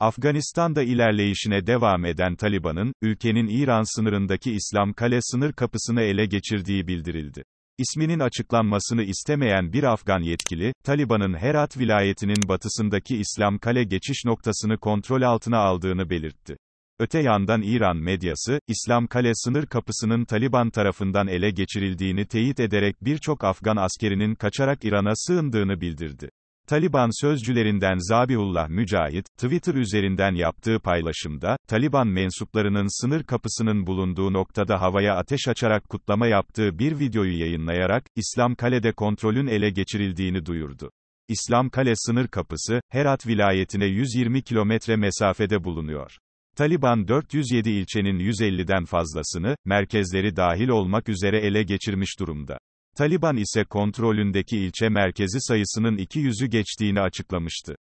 Afganistan'da ilerleyişine devam eden Taliban'ın, ülkenin İran sınırındaki İslam Kale sınır kapısını ele geçirdiği bildirildi. İsminin açıklanmasını istemeyen bir Afgan yetkili, Taliban'ın Herat vilayetinin batısındaki İslam Kale geçiş noktasını kontrol altına aldığını belirtti. Öte yandan İran medyası, İslam Kale sınır kapısının Taliban tarafından ele geçirildiğini teyit ederek birçok Afgan askerinin kaçarak İran'a sığındığını bildirdi. Taliban sözcülerinden Zabiullah Mücahit, Twitter üzerinden yaptığı paylaşımda, Taliban mensuplarının sınır kapısının bulunduğu noktada havaya ateş açarak kutlama yaptığı bir videoyu yayınlayarak, İslam Kale'de kontrolün ele geçirildiğini duyurdu. İslam Kale sınır kapısı, Herat vilayetine 120 kilometre mesafede bulunuyor. Taliban 407 ilçenin 150'den fazlasını, merkezleri dahil olmak üzere ele geçirmiş durumda. Taliban ise kontrolündeki ilçe merkezi sayısının 200'ü geçtiğini açıklamıştı.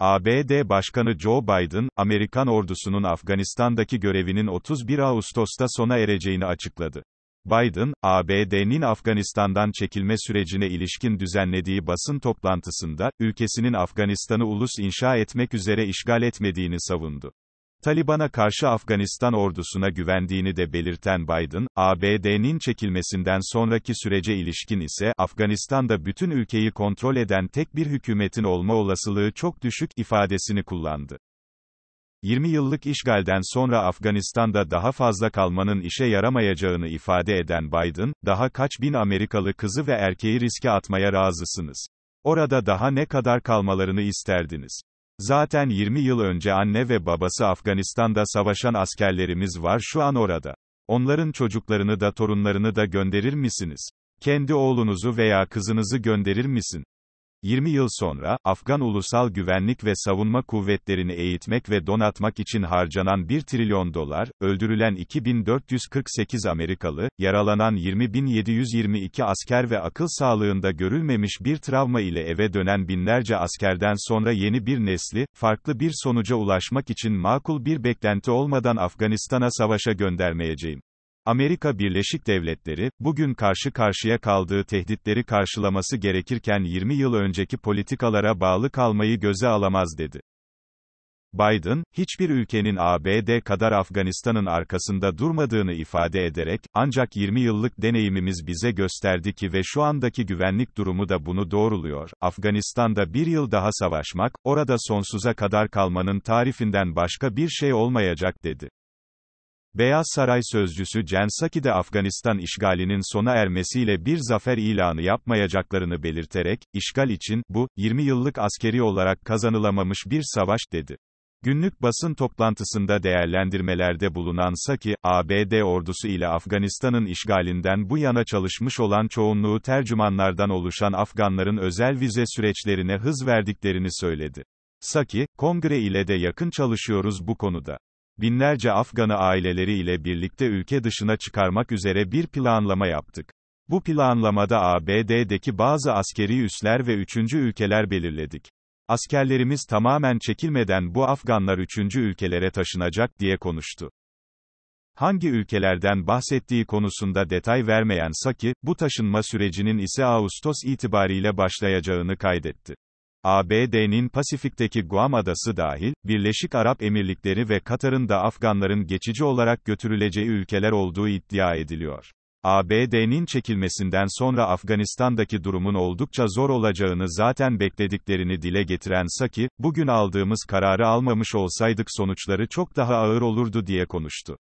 ABD Başkanı Joe Biden, Amerikan ordusunun Afganistan'daki görevinin 31 Ağustos'ta sona ereceğini açıkladı. Biden, ABD'nin Afganistan'dan çekilme sürecine ilişkin düzenlediği basın toplantısında, ülkesinin Afganistan'ı ulus inşa etmek üzere işgal etmediğini savundu. Taliban'a karşı Afganistan ordusuna güvendiğini de belirten Biden, ABD'nin çekilmesinden sonraki sürece ilişkin ise, Afganistan'da bütün ülkeyi kontrol eden tek bir hükümetin olma olasılığı çok düşük, ifadesini kullandı. 20 yıllık işgalden sonra Afganistan'da daha fazla kalmanın işe yaramayacağını ifade eden Biden, daha kaç bin Amerikalı kızı ve erkeği riske atmaya razısınız. Orada daha ne kadar kalmalarını isterdiniz? Zaten 20 yıl önce anne ve babası Afganistan'da savaşan askerlerimiz var şu an orada. Onların çocuklarını da torunlarını da gönderir misiniz? Kendi oğlunuzu veya kızınızı gönderir misin? 20 yıl sonra, Afgan Ulusal Güvenlik ve Savunma Kuvvetlerini eğitmek ve donatmak için harcanan 1 trilyon dolar, öldürülen 2448 Amerikalı, yaralanan 20.722 asker ve akıl sağlığında görülmemiş bir travma ile eve dönen binlerce askerden sonra yeni bir nesli, farklı bir sonuca ulaşmak için makul bir beklenti olmadan Afganistan'a savaşa göndermeyeceğim. Amerika Birleşik Devletleri, bugün karşı karşıya kaldığı tehditleri karşılaması gerekirken 20 yıl önceki politikalara bağlı kalmayı göze alamaz dedi. Biden, hiçbir ülkenin ABD kadar Afganistan'ın arkasında durmadığını ifade ederek, ancak 20 yıllık deneyimimiz bize gösterdi ki ve şu andaki güvenlik durumu da bunu doğruluyor. Afganistan'da bir yıl daha savaşmak, orada sonsuza kadar kalmanın tarifinden başka bir şey olmayacak dedi. Beyaz Saray sözcüsü Jen Psaki de Afganistan işgalinin sona ermesiyle bir zafer ilanı yapmayacaklarını belirterek, işgal için, bu, 20 yıllık askeri olarak kazanılamamış bir savaş dedi. Günlük basın toplantısında değerlendirmelerde bulunan Saki, ABD ordusu ile Afganistan'ın işgalinden bu yana çalışmış olan çoğunluğu tercümanlardan oluşan Afganların özel vize süreçlerine hız verdiklerini söyledi. Saki, kongre ile de yakın çalışıyoruz bu konuda binlerce Afgan'ı aileleriyle birlikte ülke dışına çıkarmak üzere bir planlama yaptık. Bu planlamada ABD'deki bazı askeri üsler ve üçüncü ülkeler belirledik. Askerlerimiz tamamen çekilmeden bu Afganlar üçüncü ülkelere taşınacak diye konuştu. Hangi ülkelerden bahsettiği konusunda detay vermeyen Saki, bu taşınma sürecinin ise Ağustos itibariyle başlayacağını kaydetti. ABD'nin Pasifik'teki Guam adası dahil, Birleşik Arap Emirlikleri ve Katar'ın da Afganların geçici olarak götürüleceği ülkeler olduğu iddia ediliyor. ABD'nin çekilmesinden sonra Afganistan'daki durumun oldukça zor olacağını zaten beklediklerini dile getiren Saki, bugün aldığımız kararı almamış olsaydık sonuçları çok daha ağır olurdu diye konuştu.